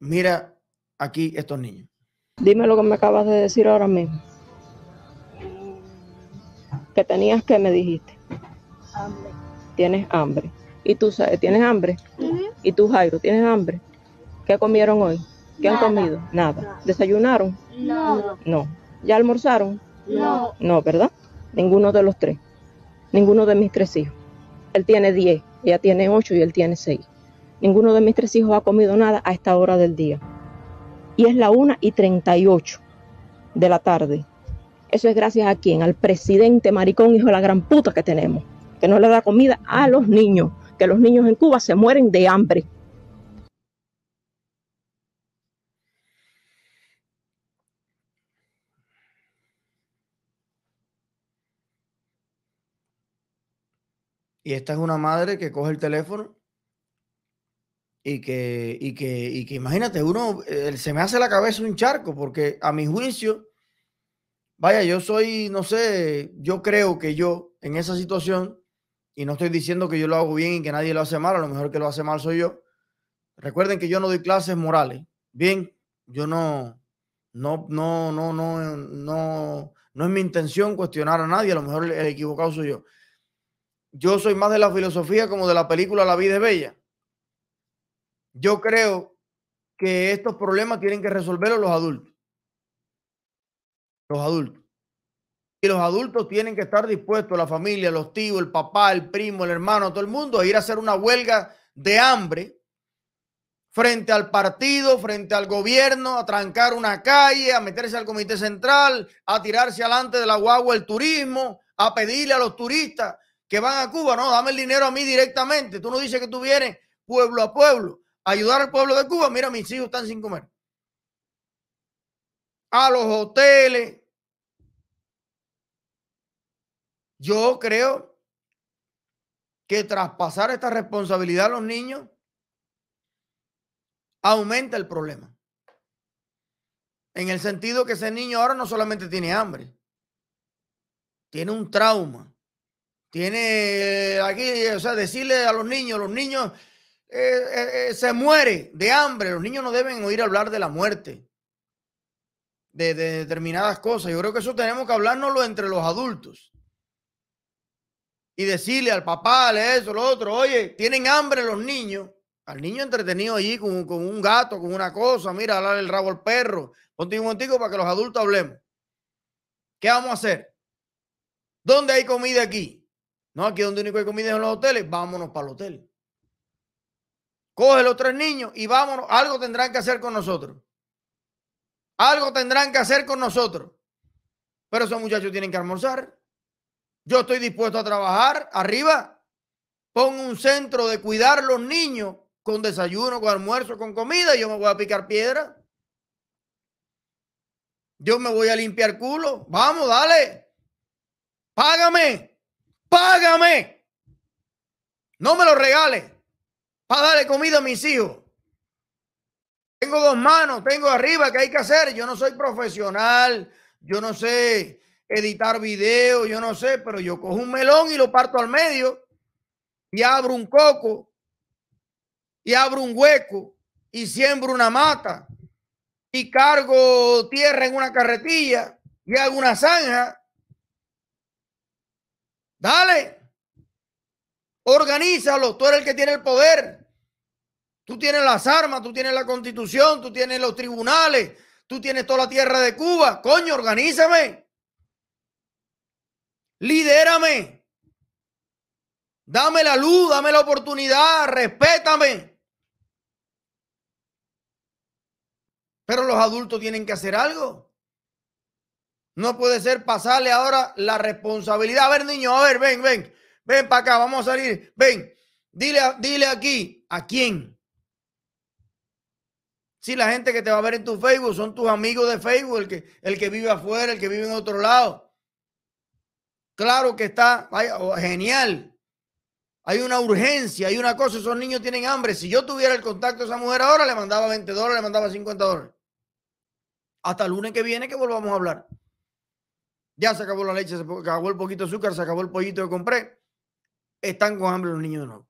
mira aquí estos niños. Dime lo que me acabas de decir ahora mismo. ¿Qué tenías que me dijiste. Hambre. Tienes hambre. ¿Y tú tienes hambre? ¿Y tú, Jairo, tienes hambre? ¿Qué comieron hoy? ¿Qué han comido? Nada. ¿Desayunaron? No. No. ¿Ya almorzaron? No. No, ¿verdad? Ninguno de los tres. Ninguno de mis tres hijos. Él tiene diez, ella tiene ocho y él tiene seis. Ninguno de mis tres hijos ha comido nada a esta hora del día. Y es la 1 y 38 de la tarde. Eso es gracias a quién? Al presidente maricón, hijo de la gran puta que tenemos, que no le da comida a los niños, que los niños en Cuba se mueren de hambre. Y esta es una madre que coge el teléfono y que, que, imagínate, uno eh, se me hace la cabeza un charco, porque a mi juicio, vaya, yo soy, no sé, yo creo que yo en esa situación, y no estoy diciendo que yo lo hago bien y que nadie lo hace mal, a lo mejor que lo hace mal soy yo. Recuerden que yo no doy clases morales. Bien, yo no, no, no, no, no, no, no es mi intención cuestionar a nadie, a lo mejor el equivocado soy yo. Yo soy más de la filosofía como de la película La vida es bella yo creo que estos problemas tienen que resolverlos los adultos. Los adultos. Y los adultos tienen que estar dispuestos, la familia, los tíos, el papá, el primo, el hermano, todo el mundo, a ir a hacer una huelga de hambre frente al partido, frente al gobierno, a trancar una calle, a meterse al comité central, a tirarse adelante de la guagua el turismo, a pedirle a los turistas que van a Cuba, no, dame el dinero a mí directamente. Tú no dices que tú vienes pueblo a pueblo ayudar al pueblo de Cuba, mira, mis hijos están sin comer. A los hoteles. Yo creo que traspasar esta responsabilidad a los niños aumenta el problema. En el sentido que ese niño ahora no solamente tiene hambre, tiene un trauma. Tiene eh, aquí, o sea, decirle a los niños, los niños eh, eh, se muere de hambre. Los niños no deben oír hablar de la muerte, de, determinadas cosas. Yo creo que eso tenemos que hablárnoslo entre los adultos. Y decirle al papá, le eso, lo otro, oye, tienen hambre los niños. Al niño entretenido allí con, un gato, con una cosa, mira, darle el rabo al perro. Ponte un para que los adultos hablemos. ¿Qué vamos a hacer? ¿Dónde hay comida aquí? No, aquí donde único hay comida es en los hoteles. Vámonos para el hotel. Coge los tres niños y vámonos. Algo tendrán que hacer con nosotros. Algo tendrán que hacer con nosotros. Pero esos muchachos tienen que almorzar. Yo estoy dispuesto a trabajar arriba. Pon un centro de cuidar los niños con desayuno, con almuerzo, con comida. Yo me voy a picar piedra. Yo me voy a limpiar culo. Vamos, dale. Págame. Págame. No me lo regales para darle comida a mis hijos. Tengo dos manos, tengo arriba que hay que hacer. Yo no soy profesional, yo no sé editar video, yo no sé, pero yo cojo un melón y lo parto al medio y abro un coco y abro un hueco y siembro una mata y cargo tierra en una carretilla y hago una zanja. Dale. Organízalo, tú eres el que tiene el poder. Tú tienes las armas, tú tienes la constitución, tú tienes los tribunales, tú tienes toda la tierra de Cuba. Coño, organízame. Lidérame. Dame la luz, dame la oportunidad, respétame. Pero los adultos tienen que hacer algo. No puede ser pasarle ahora la responsabilidad. A ver, niño, a ver, ven, ven ven para acá, vamos a salir, ven, dile, dile aquí, ¿a quién? Si la gente que te va a ver en tu Facebook son tus amigos de Facebook, el que, el que vive afuera, el que vive en otro lado. Claro que está, oh, genial. Hay una urgencia, hay una cosa, esos niños tienen hambre. Si yo tuviera el contacto de esa mujer ahora, le mandaba 20 dólares, le mandaba 50 dólares. Hasta el lunes que viene que volvamos a hablar. Ya se acabó la leche, se acabó el poquito de azúcar, se acabó el pollito que compré están con hambre los niños de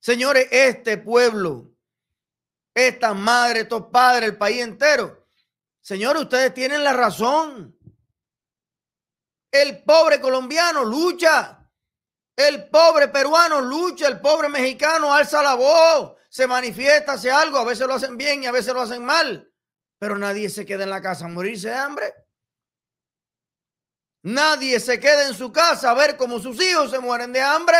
Señores, este pueblo, Esta madre, estos padres, el país entero, señores, ustedes tienen la razón. El pobre colombiano lucha. El pobre peruano lucha, el pobre mexicano alza la voz, se manifiesta, hace algo, a veces lo hacen bien y a veces lo hacen mal, pero nadie se queda en la casa a morirse de hambre. Nadie se queda en su casa a ver cómo sus hijos se mueren de hambre.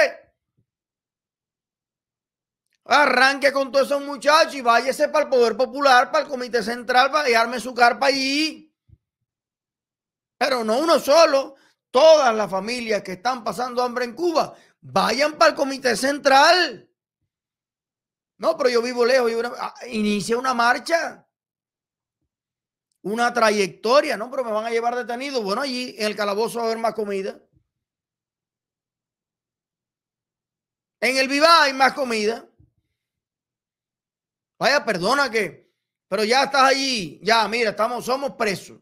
Arranque con todos esos muchachos y váyase para el Poder Popular, para el Comité Central, para y arme su carpa allí. Pero no uno solo, todas las familias que están pasando hambre en Cuba, vayan para el Comité Central. No, pero yo vivo lejos. y ah, inicia una marcha una trayectoria, ¿no? Pero me van a llevar detenido. Bueno, allí en el calabozo va a haber más comida. En el Viva hay más comida. Vaya, perdona que, pero ya estás allí. Ya, mira, estamos, somos presos.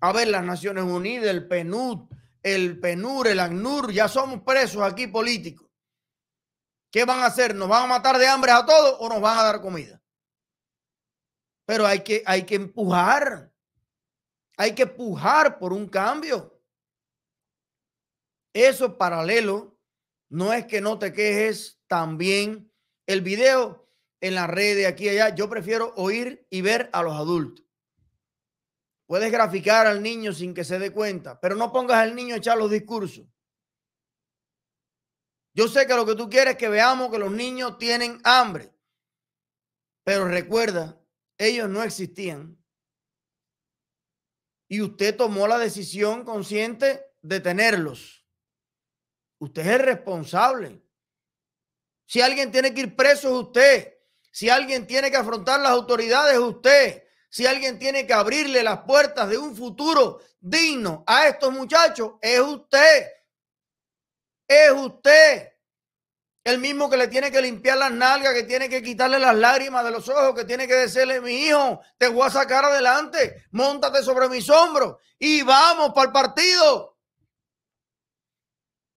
A ver, las Naciones Unidas, el PNUD, el PNUR, el ACNUR, ya somos presos aquí políticos. ¿Qué van a hacer? ¿Nos van a matar de hambre a todos o nos van a dar comida? Pero hay que, hay que empujar. Hay que empujar por un cambio. Eso paralelo no es que no te quejes también el video en las redes aquí y allá. Yo prefiero oír y ver a los adultos. Puedes graficar al niño sin que se dé cuenta, pero no pongas al niño a echar los discursos. Yo sé que lo que tú quieres es que veamos que los niños tienen hambre, pero recuerda ellos no existían. Y usted tomó la decisión consciente de tenerlos. Usted es responsable. Si alguien tiene que ir preso es usted. Si alguien tiene que afrontar las autoridades es usted. Si alguien tiene que abrirle las puertas de un futuro digno a estos muchachos es usted. Es usted. El mismo que le tiene que limpiar las nalgas, que tiene que quitarle las lágrimas de los ojos, que tiene que decirle, mi hijo, te voy a sacar adelante, montate sobre mis hombros y vamos para el partido.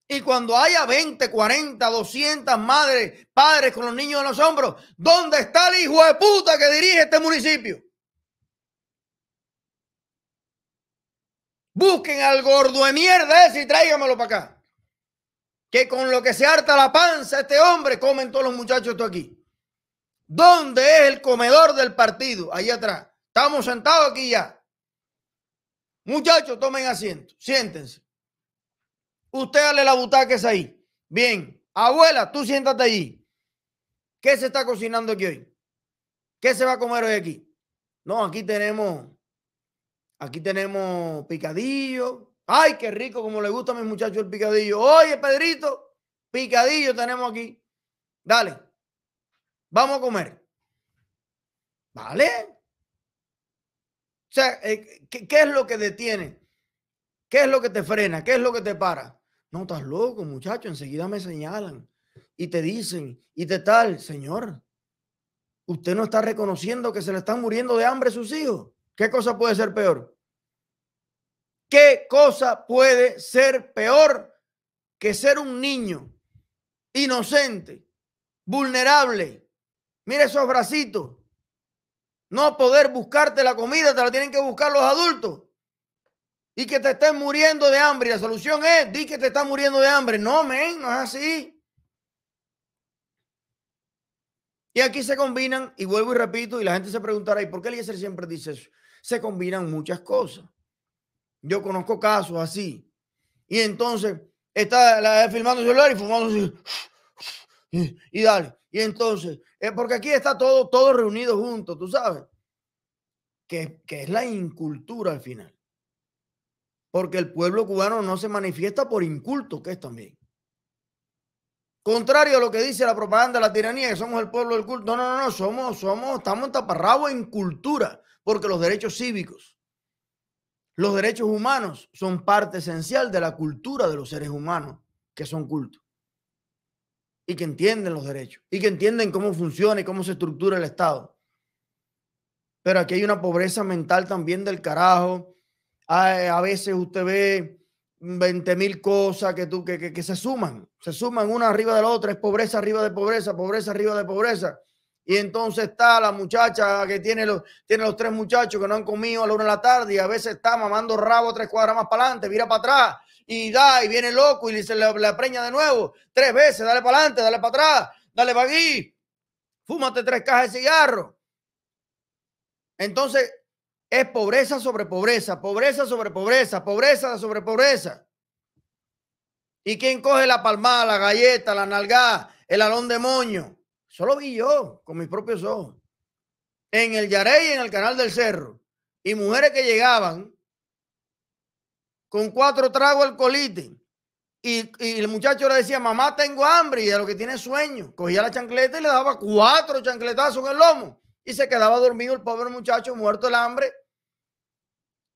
Y cuando haya 20, 40, 200 madres, padres con los niños en los hombros, ¿dónde está el hijo de puta que dirige este municipio? Busquen al gordo de mierda ese y tráigamelo para acá con lo que se harta la panza este hombre, comen todos los muchachos aquí. ¿Dónde es el comedor del partido? Ahí atrás. Estamos sentados aquí ya. Muchachos, tomen asiento. Siéntense. Usted dale la butaca es ahí. Bien. Abuela, tú siéntate allí. ¿Qué se está cocinando aquí hoy? ¿Qué se va a comer hoy aquí? No, aquí tenemos, aquí tenemos picadillo, Ay, qué rico, como le gusta a mis muchachos el picadillo. Oye, Pedrito, picadillo tenemos aquí. Dale, vamos a comer. ¿Vale? O sea, eh, ¿qué, es lo que detiene? ¿Qué es lo que te frena? ¿Qué es lo que te para? No, estás loco, muchacho. Enseguida me señalan y te dicen y te tal, señor. Usted no está reconociendo que se le están muriendo de hambre sus hijos. ¿Qué cosa puede ser peor? ¿Qué cosa puede ser peor que ser un niño inocente, vulnerable? Mira esos bracitos. No poder buscarte la comida, te la tienen que buscar los adultos. Y que te estén muriendo de hambre. Y la solución es, di que te estás muriendo de hambre. No, men, no es así. Y aquí se combinan, y vuelvo y repito, y la gente se preguntará, ¿y por qué Eliezer siempre dice eso? Se combinan muchas cosas. Yo conozco casos así. Y entonces está la, filmando el celular y fumando y, y dale. Y entonces, eh, porque aquí está todo, todo reunido junto, tú sabes, que, que es la incultura al final. Porque el pueblo cubano no se manifiesta por inculto, que es también. Contrario a lo que dice la propaganda la tiranía, que somos el pueblo del culto. No, no, no, somos, somos, estamos taparrabos en cultura, porque los derechos cívicos los derechos humanos son parte esencial de la cultura de los seres humanos que son cultos y que entienden los derechos y que entienden cómo funciona y cómo se estructura el Estado. Pero aquí hay una pobreza mental también del carajo. A, veces usted ve 20 mil cosas que, tú, que, que, que se suman, se suman una arriba de la otra, es pobreza arriba de pobreza, pobreza arriba de pobreza. Y entonces está la muchacha que tiene los, tiene los tres muchachos que no han comido a la una de la tarde y a veces está mamando rabo tres cuadras más para adelante, mira para atrás y da y viene loco y se le, preña de nuevo tres veces, dale para adelante, dale para atrás, dale para aquí, fúmate tres cajas de cigarro. Entonces es pobreza sobre pobreza, pobreza sobre pobreza, pobreza sobre pobreza. ¿Y quién coge la palmada, la galleta, la nalgada, el alón de moño? Solo vi yo con mis propios ojos. En el Yarey en el canal del cerro. Y mujeres que llegaban con cuatro tragos al colite. Y, el muchacho le decía, mamá, tengo hambre. Y a lo que tiene sueño. Cogía la chancleta y le daba cuatro chancletazos en el lomo. Y se quedaba dormido el pobre muchacho muerto el hambre.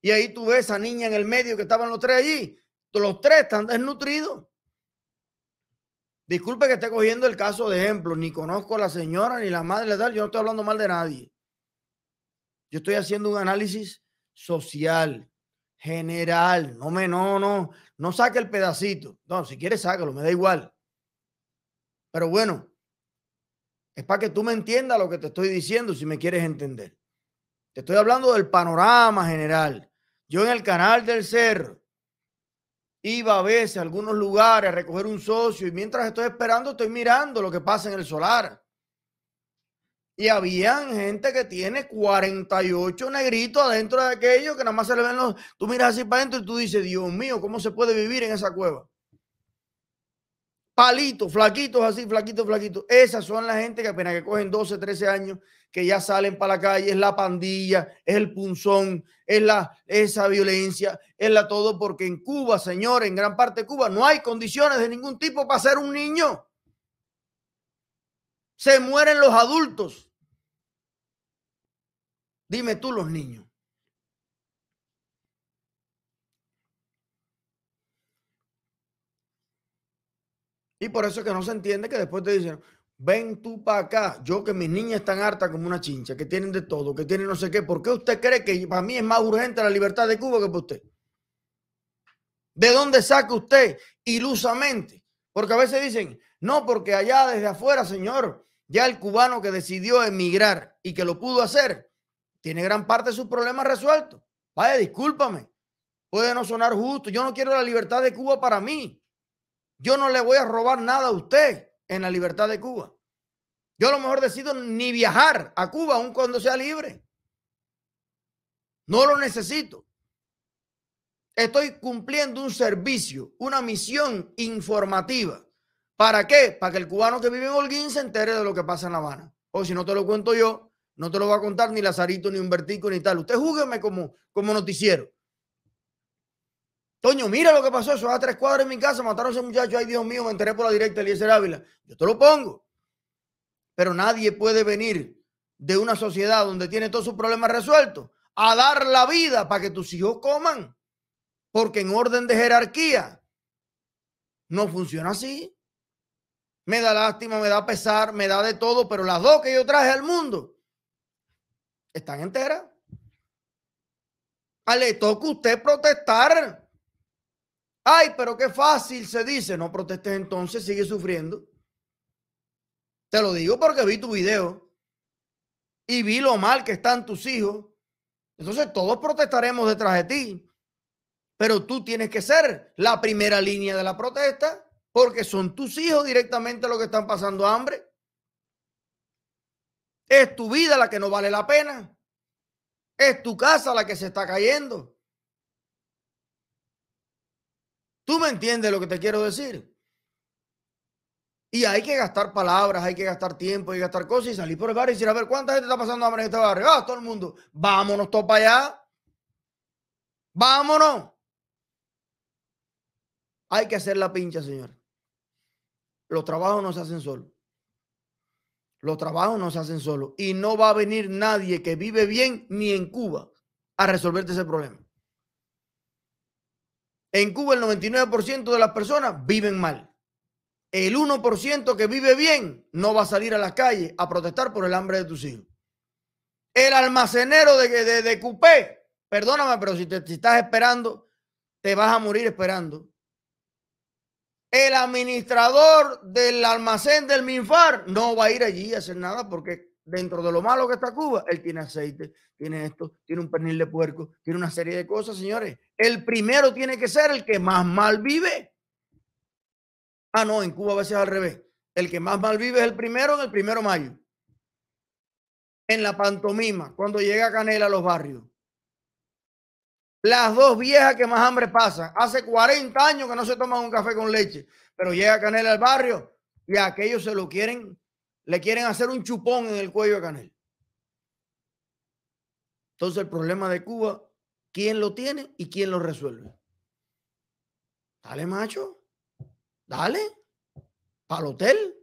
Y ahí tuve esa niña en el medio que estaban los tres allí. Los tres están desnutridos. Disculpe que esté cogiendo el caso de ejemplo, ni conozco a la señora ni la madre, tal, yo no estoy hablando mal de nadie. Yo estoy haciendo un análisis social, general, no me, no, no, no saque el pedacito. No, si quieres sácalo, me da igual. Pero bueno, es para que tú me entiendas lo que te estoy diciendo, si me quieres entender. Te estoy hablando del panorama general. Yo en el canal del cerro iba a veces a algunos lugares a recoger un socio y mientras estoy esperando estoy mirando lo que pasa en el solar. Y había gente que tiene 48 negritos adentro de aquello que nada más se le ven los... Tú miras así para adentro y tú dices, Dios mío, ¿cómo se puede vivir en esa cueva? Palitos, flaquitos así, flaquitos, flaquitos. Esas son la gente que apenas que cogen 12, 13 años que ya salen para la calle, es la pandilla, es el punzón, es la esa violencia, es la todo, porque en Cuba, señor, en gran parte de Cuba, no hay condiciones de ningún tipo para ser un niño. Se mueren los adultos. Dime tú los niños. Y por eso es que no se entiende que después te dicen, Ven tú para acá. Yo que mis niñas están hartas como una chincha, que tienen de todo, que tienen no sé qué. ¿Por qué usted cree que para mí es más urgente la libertad de Cuba que para usted? ¿De dónde saca usted ilusamente? Porque a veces dicen, no, porque allá desde afuera, señor, ya el cubano que decidió emigrar y que lo pudo hacer, tiene gran parte de sus problemas resueltos. Vaya, discúlpame. Puede no sonar justo. Yo no quiero la libertad de Cuba para mí. Yo no le voy a robar nada a usted en la libertad de Cuba. Yo a lo mejor decido ni viajar a Cuba aun cuando sea libre. No lo necesito. Estoy cumpliendo un servicio, una misión informativa. ¿Para qué? Para que el cubano que vive en Holguín se entere de lo que pasa en La Habana. O si no te lo cuento yo, no te lo va a contar ni Lazarito, ni Humbertico, ni tal. Usted júgueme como, como noticiero. Toño, mira lo que pasó, eso a tres cuadros en mi casa, mataron a ese muchacho, ay Dios mío, me enteré por la directa Eliezer Ávila. Yo te lo pongo. Pero nadie puede venir de una sociedad donde tiene todos sus problemas resueltos a dar la vida para que tus hijos coman. Porque en orden de jerarquía no funciona así. Me da lástima, me da pesar, me da de todo, pero las dos que yo traje al mundo están enteras. Le toca usted protestar Ay, pero qué fácil se dice. No protestes entonces, sigue sufriendo. Te lo digo porque vi tu video y vi lo mal que están tus hijos. Entonces todos protestaremos detrás de ti. Pero tú tienes que ser la primera línea de la protesta porque son tus hijos directamente los que están pasando hambre. Es tu vida la que no vale la pena. Es tu casa la que se está cayendo. Tú me entiendes lo que te quiero decir. Y hay que gastar palabras, hay que gastar tiempo, hay que gastar cosas y salir por el barrio y decir, a ver, ¿cuánta gente está pasando hambre en este barrio? Ah, todo el mundo. Vámonos todos para allá. Vámonos. Hay que hacer la pincha, señor. Los trabajos no se hacen solos. Los trabajos no se hacen solos. Y no va a venir nadie que vive bien ni en Cuba a resolverte ese problema. En Cuba el 99% de las personas viven mal. El 1% que vive bien no va a salir a las calles a protestar por el hambre de tus hijos. El almacenero de, de, Coupé, perdóname, pero si te, estás esperando, te vas a morir esperando. El administrador del almacén del Minfar no va a ir allí a hacer nada porque dentro de lo malo que está Cuba, él tiene aceite, tiene esto, tiene un pernil de puerco, tiene una serie de cosas, señores el primero tiene que ser el que más mal vive. Ah, no, en Cuba a veces al revés. El que más mal vive es el primero en el primero mayo. En la pantomima, cuando llega Canela a los barrios. Las dos viejas que más hambre pasan. Hace 40 años que no se toman un café con leche, pero llega Canela al barrio y a aquellos se lo quieren, le quieren hacer un chupón en el cuello a Canela. Entonces el problema de Cuba quién lo tiene y quién lo resuelve. Dale, macho. Dale. Para el hotel.